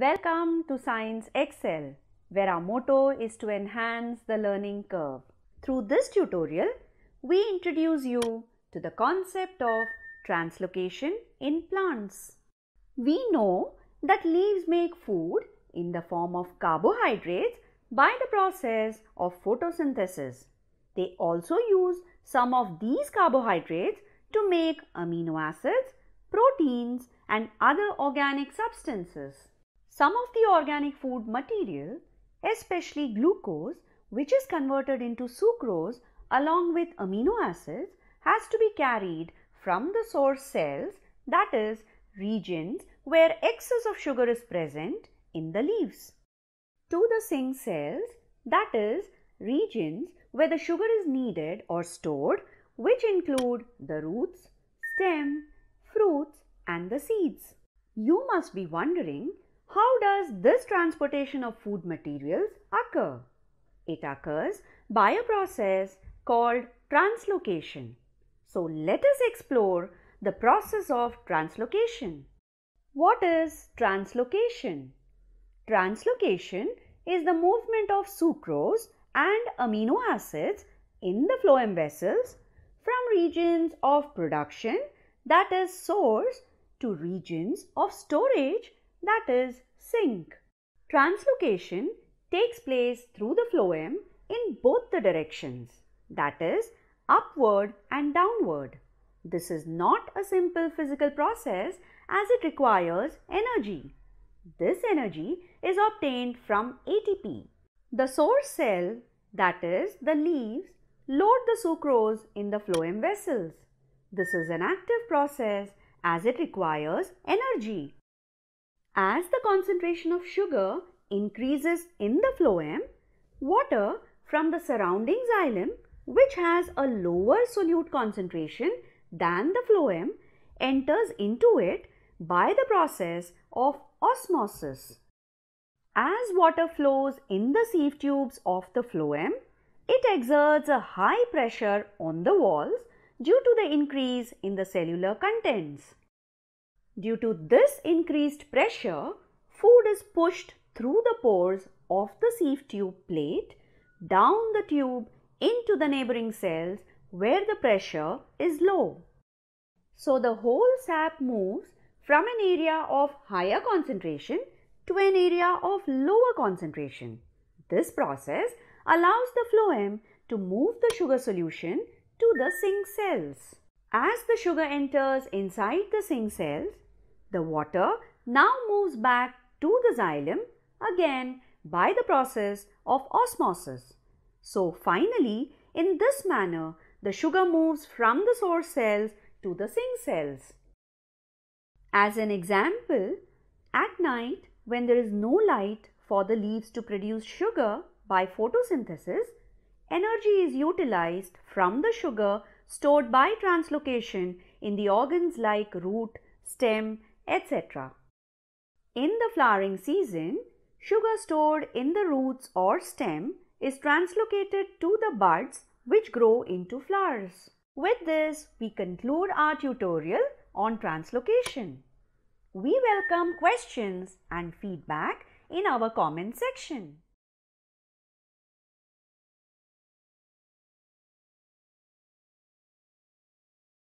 Welcome to Science Excel, where our motto is to enhance the learning curve. Through this tutorial, we introduce you to the concept of translocation in plants. We know that leaves make food in the form of carbohydrates by the process of photosynthesis. They also use some of these carbohydrates to make amino acids, proteins and other organic substances. Some of the organic food material, especially glucose, which is converted into sucrose along with amino acids, has to be carried from the source cells, that is, regions where excess of sugar is present in the leaves, to the sink cells, that is, regions where the sugar is needed or stored, which include the roots, stem, fruits, and the seeds. You must be wondering how does this transportation of food materials occur? It occurs by a process called translocation. So let us explore the process of translocation. What is translocation? Translocation is the movement of sucrose and amino acids in the phloem vessels from regions of production that is source to regions of storage that is sink. Translocation takes place through the phloem in both the directions that is upward and downward. This is not a simple physical process as it requires energy. This energy is obtained from ATP. The source cell, that is the leaves, load the sucrose in the phloem vessels. This is an active process as it requires energy. As the concentration of sugar increases in the phloem, water from the surrounding xylem, which has a lower solute concentration than the phloem, enters into it by the process of osmosis. As water flows in the sieve tubes of the phloem, it exerts a high pressure on the walls due to the increase in the cellular contents. Due to this increased pressure, food is pushed through the pores of the sieve tube plate down the tube into the neighboring cells where the pressure is low. So the whole sap moves from an area of higher concentration to an area of lower concentration. This process allows the phloem to move the sugar solution to the sink cells. As the sugar enters inside the sink cells, the water now moves back to the xylem again by the process of osmosis. So finally, in this manner, the sugar moves from the source cells to the sink cells. As an example, at night when there is no light for the leaves to produce sugar by photosynthesis, energy is utilized from the sugar stored by translocation in the organs like root, stem etc. In the flowering season, sugar stored in the roots or stem is translocated to the buds which grow into flowers. With this, we conclude our tutorial on translocation. We welcome questions and feedback in our comment section.